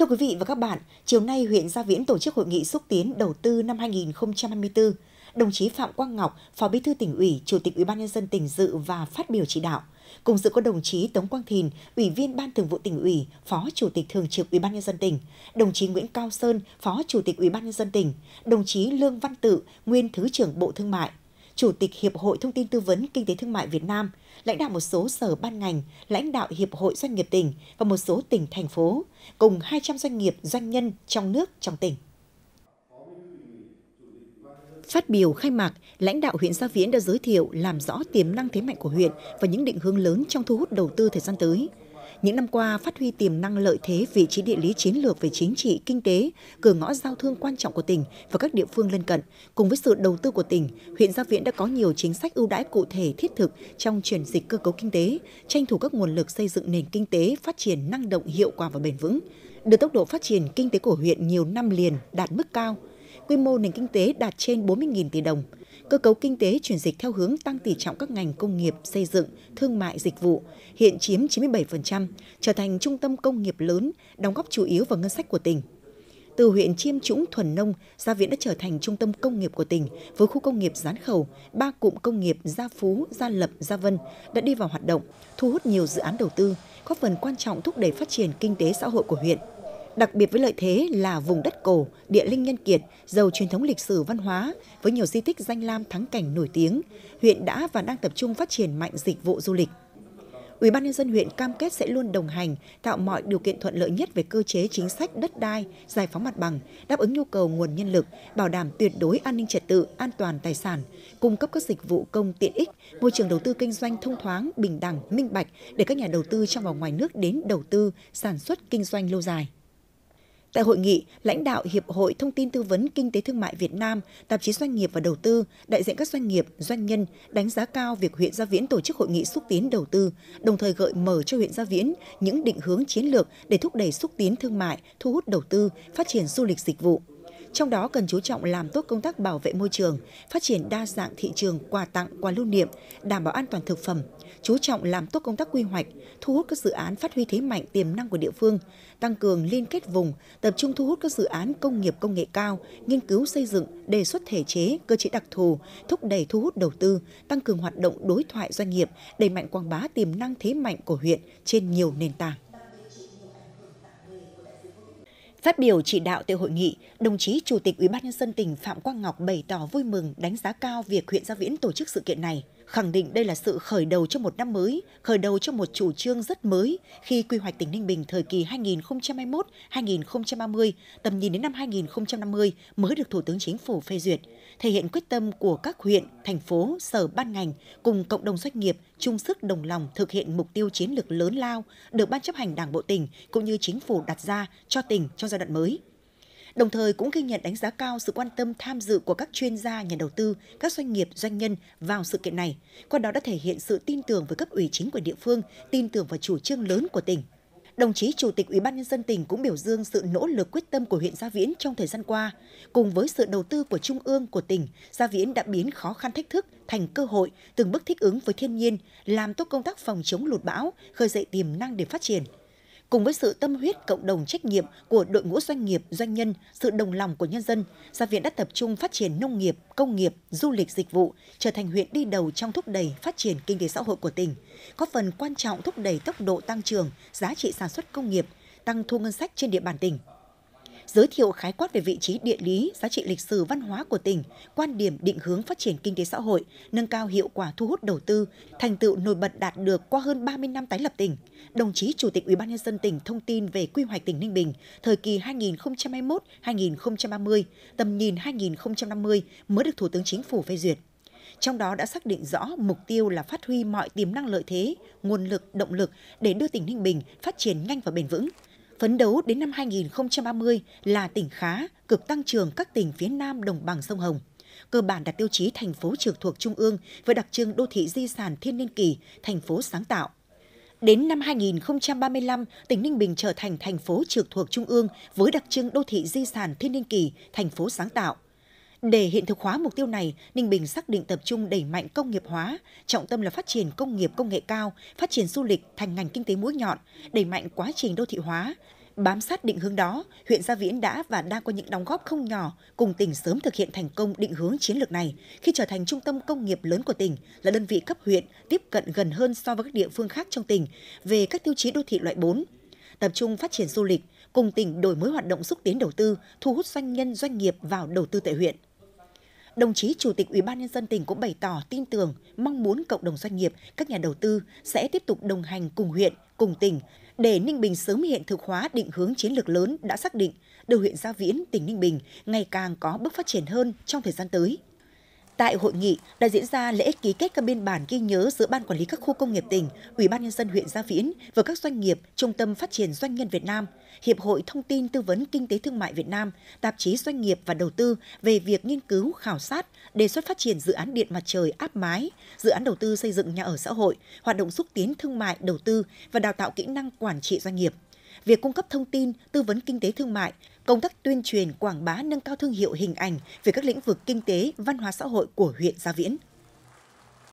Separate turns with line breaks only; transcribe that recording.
Thưa quý vị và các bạn, chiều nay huyện Gia Viễn tổ chức hội nghị xúc tiến đầu tư năm 2024. Đồng chí Phạm Quang Ngọc, Phó Bí thư tỉnh ủy, Chủ tịch Ủy ban nhân dân tỉnh dự và phát biểu chỉ đạo. Cùng dự có đồng chí Tống Quang Thìn, Ủy viên Ban Thường vụ tỉnh ủy, Phó Chủ tịch Thường trực Ủy ban nhân dân tỉnh, đồng chí Nguyễn Cao Sơn, Phó Chủ tịch Ủy ban nhân dân tỉnh, đồng chí Lương Văn Tự, nguyên Thứ trưởng Bộ Thương mại, Chủ tịch Hiệp hội Thông tin Tư vấn Kinh tế Thương mại Việt Nam, lãnh đạo một số sở ban ngành, lãnh đạo Hiệp hội Doanh nghiệp tỉnh và một số tỉnh, thành phố, cùng 200 doanh nghiệp, doanh nhân trong nước, trong tỉnh. Phát biểu khai mạc, lãnh đạo huyện Gia Viễn đã giới thiệu làm rõ tiềm năng thế mạnh của huyện và những định hướng lớn trong thu hút đầu tư thời gian tới – những năm qua, phát huy tiềm năng lợi thế vị trí địa lý chiến lược về chính trị, kinh tế, cửa ngõ giao thương quan trọng của tỉnh và các địa phương lân cận, cùng với sự đầu tư của tỉnh, huyện Gia Viễn đã có nhiều chính sách ưu đãi cụ thể thiết thực trong chuyển dịch cơ cấu kinh tế, tranh thủ các nguồn lực xây dựng nền kinh tế phát triển năng động, hiệu quả và bền vững. Đưa tốc độ phát triển kinh tế của huyện nhiều năm liền đạt mức cao, quy mô nền kinh tế đạt trên 40.000 tỷ đồng. Cơ cấu kinh tế chuyển dịch theo hướng tăng tỷ trọng các ngành công nghiệp, xây dựng, thương mại, dịch vụ, hiện chiếm 97%, trở thành trung tâm công nghiệp lớn, đóng góp chủ yếu vào ngân sách của tỉnh. Từ huyện Chiêm Trũng thuần nông, Gia Viễn đã trở thành trung tâm công nghiệp của tỉnh với khu công nghiệp Gián Khẩu, ba cụm công nghiệp Gia Phú, Gia Lập, Gia Vân đã đi vào hoạt động, thu hút nhiều dự án đầu tư, góp phần quan trọng thúc đẩy phát triển kinh tế xã hội của huyện đặc biệt với lợi thế là vùng đất cổ, địa linh nhân kiệt, giàu truyền thống lịch sử văn hóa với nhiều di tích danh lam thắng cảnh nổi tiếng, huyện đã và đang tập trung phát triển mạnh dịch vụ du lịch. Ủy ban nhân dân huyện cam kết sẽ luôn đồng hành, tạo mọi điều kiện thuận lợi nhất về cơ chế chính sách đất đai, giải phóng mặt bằng, đáp ứng nhu cầu nguồn nhân lực, bảo đảm tuyệt đối an ninh trật tự, an toàn tài sản, cung cấp các dịch vụ công tiện ích, môi trường đầu tư kinh doanh thông thoáng, bình đẳng, minh bạch để các nhà đầu tư trong và ngoài nước đến đầu tư, sản xuất kinh doanh lâu dài. Tại hội nghị, lãnh đạo Hiệp hội Thông tin Tư vấn Kinh tế Thương mại Việt Nam, tạp chí Doanh nghiệp và Đầu tư, đại diện các doanh nghiệp, doanh nhân đánh giá cao việc huyện Gia Viễn tổ chức hội nghị xúc tiến đầu tư, đồng thời gợi mở cho huyện Gia Viễn những định hướng chiến lược để thúc đẩy xúc tiến thương mại, thu hút đầu tư, phát triển du lịch dịch vụ trong đó cần chú trọng làm tốt công tác bảo vệ môi trường, phát triển đa dạng thị trường quà tặng, quà lưu niệm, đảm bảo an toàn thực phẩm, chú trọng làm tốt công tác quy hoạch, thu hút các dự án phát huy thế mạnh tiềm năng của địa phương, tăng cường liên kết vùng, tập trung thu hút các dự án công nghiệp công nghệ cao, nghiên cứu xây dựng, đề xuất thể chế, cơ chế đặc thù, thúc đẩy thu hút đầu tư, tăng cường hoạt động đối thoại doanh nghiệp, đẩy mạnh quảng bá tiềm năng thế mạnh của huyện trên nhiều nền tảng. Phát biểu chỉ đạo tại hội nghị, đồng chí Chủ tịch Ủy ban nhân dân tỉnh Phạm Quang Ngọc bày tỏ vui mừng đánh giá cao việc huyện Gia Viễn tổ chức sự kiện này – khẳng định đây là sự khởi đầu cho một năm mới, khởi đầu cho một chủ trương rất mới khi quy hoạch tỉnh Ninh Bình thời kỳ 2021-2030, tầm nhìn đến năm 2050 mới được Thủ tướng Chính phủ phê duyệt, thể hiện quyết tâm của các huyện, thành phố, sở ban ngành cùng cộng đồng doanh nghiệp chung sức đồng lòng thực hiện mục tiêu chiến lược lớn lao được Ban chấp hành Đảng Bộ tỉnh cũng như Chính phủ đặt ra cho tỉnh trong giai đoạn mới đồng thời cũng ghi nhận đánh giá cao sự quan tâm tham dự của các chuyên gia, nhà đầu tư, các doanh nghiệp, doanh nhân vào sự kiện này, qua đó đã thể hiện sự tin tưởng với cấp ủy chính quyền địa phương, tin tưởng vào chủ trương lớn của tỉnh. Đồng chí Chủ tịch Ủy ban nhân dân tỉnh cũng biểu dương sự nỗ lực quyết tâm của huyện Gia Viễn trong thời gian qua, cùng với sự đầu tư của trung ương của tỉnh, Gia Viễn đã biến khó khăn thách thức thành cơ hội, từng bước thích ứng với thiên nhiên, làm tốt công tác phòng chống lụt bão, khơi dậy tiềm năng để phát triển cùng với sự tâm huyết cộng đồng trách nhiệm của đội ngũ doanh nghiệp, doanh nhân, sự đồng lòng của nhân dân, Gia Viễn đã tập trung phát triển nông nghiệp, công nghiệp, du lịch dịch vụ, trở thành huyện đi đầu trong thúc đẩy phát triển kinh tế xã hội của tỉnh, góp phần quan trọng thúc đẩy tốc độ tăng trưởng, giá trị sản xuất công nghiệp, tăng thu ngân sách trên địa bàn tỉnh giới thiệu khái quát về vị trí địa lý, giá trị lịch sử văn hóa của tỉnh, quan điểm định hướng phát triển kinh tế xã hội, nâng cao hiệu quả thu hút đầu tư, thành tựu nổi bật đạt được qua hơn 30 năm tái lập tỉnh. Đồng chí Chủ tịch UBND tỉnh thông tin về quy hoạch tỉnh Ninh Bình thời kỳ 2021-2030, tầm nhìn 2050 mới được Thủ tướng Chính phủ phê duyệt trong đó đã xác định rõ mục tiêu là phát huy mọi tiềm năng lợi thế, nguồn lực, động lực để đưa tỉnh Ninh Bình phát triển nhanh và bền vững, phấn đấu đến năm 2030 là tỉnh khá, cực tăng trưởng các tỉnh phía Nam đồng bằng sông Hồng. Cơ bản đạt tiêu chí thành phố trực thuộc trung ương với đặc trưng đô thị di sản thiên niên kỳ thành phố sáng tạo. Đến năm 2035, tỉnh Ninh Bình trở thành thành phố trực thuộc trung ương với đặc trưng đô thị di sản thiên niên kỳ thành phố sáng tạo – để hiện thực hóa mục tiêu này, Ninh Bình xác định tập trung đẩy mạnh công nghiệp hóa, trọng tâm là phát triển công nghiệp công nghệ cao, phát triển du lịch thành ngành kinh tế mũi nhọn, đẩy mạnh quá trình đô thị hóa. Bám sát định hướng đó, huyện Gia Viễn đã và đang có những đóng góp không nhỏ cùng tỉnh sớm thực hiện thành công định hướng chiến lược này khi trở thành trung tâm công nghiệp lớn của tỉnh, là đơn vị cấp huyện tiếp cận gần hơn so với các địa phương khác trong tỉnh về các tiêu chí đô thị loại 4. Tập trung phát triển du lịch, cùng tỉnh đổi mới hoạt động xúc tiến đầu tư, thu hút doanh nhân doanh nghiệp vào đầu tư tại huyện. Đồng chí Chủ tịch Ủy ban nhân dân tỉnh cũng bày tỏ tin tưởng, mong muốn cộng đồng doanh nghiệp, các nhà đầu tư sẽ tiếp tục đồng hành cùng huyện, cùng tỉnh để Ninh Bình sớm hiện thực hóa định hướng chiến lược lớn đã xác định, đưa huyện Gia Viễn, tỉnh Ninh Bình ngày càng có bước phát triển hơn trong thời gian tới. Tại hội nghị đã diễn ra lễ ký kết các biên bản ghi nhớ giữa Ban Quản lý các khu công nghiệp tỉnh, Ủy ban nhân dân huyện Gia Viễn và các doanh nghiệp, Trung tâm Phát triển Doanh nhân Việt Nam, Hiệp hội Thông tin Tư vấn Kinh tế Thương mại Việt Nam, Tạp chí Doanh nghiệp và Đầu tư về việc nghiên cứu, khảo sát, đề xuất phát triển dự án điện mặt trời áp mái, dự án đầu tư xây dựng nhà ở xã hội, hoạt động xúc tiến thương mại, đầu tư và đào tạo kỹ năng quản trị doanh nghiệp việc cung cấp thông tin, tư vấn kinh tế thương mại, công tác tuyên truyền quảng bá nâng cao thương hiệu hình ảnh về các lĩnh vực kinh tế, văn hóa xã hội của huyện Gia Viễn.